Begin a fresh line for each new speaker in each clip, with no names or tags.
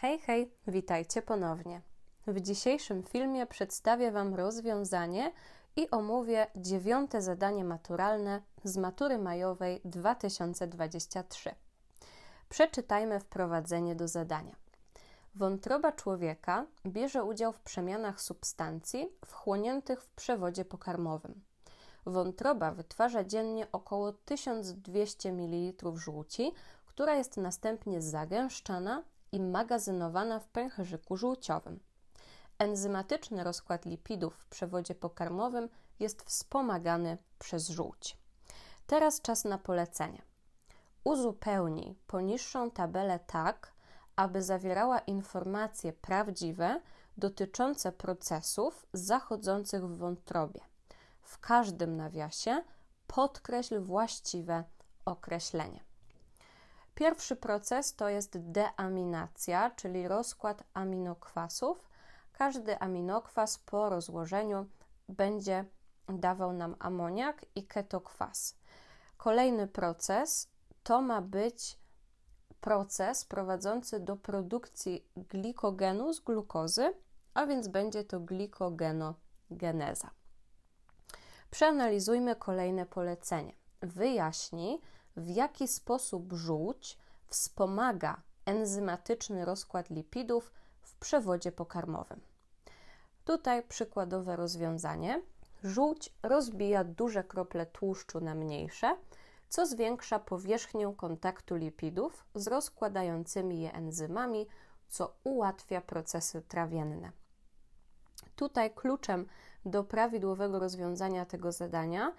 Hej, hej, witajcie ponownie. W dzisiejszym filmie przedstawię Wam rozwiązanie i omówię dziewiąte zadanie maturalne z matury majowej 2023. Przeczytajmy wprowadzenie do zadania. Wątroba człowieka bierze udział w przemianach substancji wchłoniętych w przewodzie pokarmowym. Wątroba wytwarza dziennie około 1200 ml żółci, która jest następnie zagęszczana i magazynowana w pęcherzyku żółciowym. Enzymatyczny rozkład lipidów w przewodzie pokarmowym jest wspomagany przez żółć. Teraz czas na polecenie. Uzupełnij poniższą tabelę tak, aby zawierała informacje prawdziwe dotyczące procesów zachodzących w wątrobie. W każdym nawiasie podkreśl właściwe określenie. Pierwszy proces to jest deaminacja, czyli rozkład aminokwasów. Każdy aminokwas po rozłożeniu będzie dawał nam amoniak i ketokwas. Kolejny proces to ma być proces prowadzący do produkcji glikogenu z glukozy, a więc będzie to glikogenogeneza. Przeanalizujmy kolejne polecenie. Wyjaśnij, w jaki sposób żółć wspomaga enzymatyczny rozkład lipidów w przewodzie pokarmowym. Tutaj przykładowe rozwiązanie. Żółć rozbija duże krople tłuszczu na mniejsze, co zwiększa powierzchnię kontaktu lipidów z rozkładającymi je enzymami, co ułatwia procesy trawienne. Tutaj kluczem do prawidłowego rozwiązania tego zadania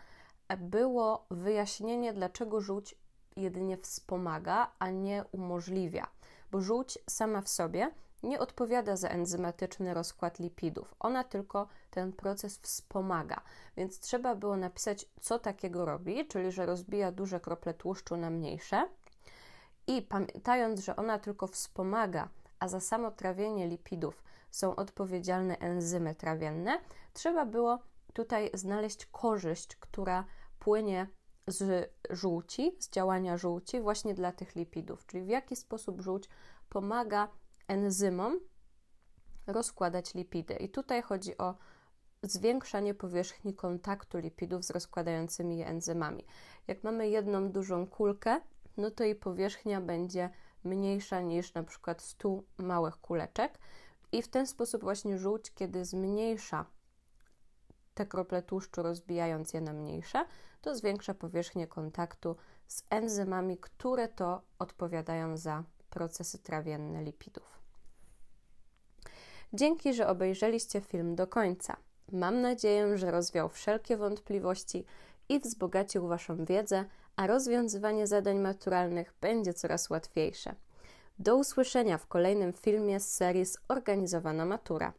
było wyjaśnienie, dlaczego żółć jedynie wspomaga, a nie umożliwia, bo żółć sama w sobie nie odpowiada za enzymatyczny rozkład lipidów. Ona tylko ten proces wspomaga. Więc trzeba było napisać, co takiego robi, czyli że rozbija duże krople tłuszczu na mniejsze. I pamiętając, że ona tylko wspomaga, a za samo trawienie lipidów są odpowiedzialne enzymy trawienne, trzeba było tutaj znaleźć korzyść, która płynie z żółci, z działania żółci właśnie dla tych lipidów, czyli w jaki sposób żółć pomaga enzymom rozkładać lipidy. I tutaj chodzi o zwiększanie powierzchni kontaktu lipidów z rozkładającymi je enzymami. Jak mamy jedną dużą kulkę, no to jej powierzchnia będzie mniejsza niż na przykład 100 małych kuleczek. I w ten sposób właśnie żółć, kiedy zmniejsza te krople tłuszczu, rozbijając je na mniejsze, to zwiększa powierzchnię kontaktu z enzymami, które to odpowiadają za procesy trawienne lipidów. Dzięki, że obejrzeliście film do końca. Mam nadzieję, że rozwiał wszelkie wątpliwości i wzbogacił Waszą wiedzę, a rozwiązywanie zadań maturalnych będzie coraz łatwiejsze. Do usłyszenia w kolejnym filmie z serii Zorganizowana Matura.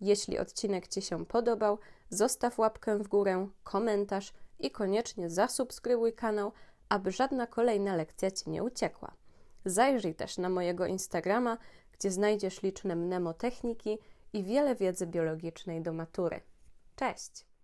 Jeśli odcinek Ci się podobał, zostaw łapkę w górę, komentarz i koniecznie zasubskrybuj kanał, aby żadna kolejna lekcja Ci nie uciekła. Zajrzyj też na mojego Instagrama, gdzie znajdziesz liczne mnemotechniki i wiele wiedzy biologicznej do matury. Cześć!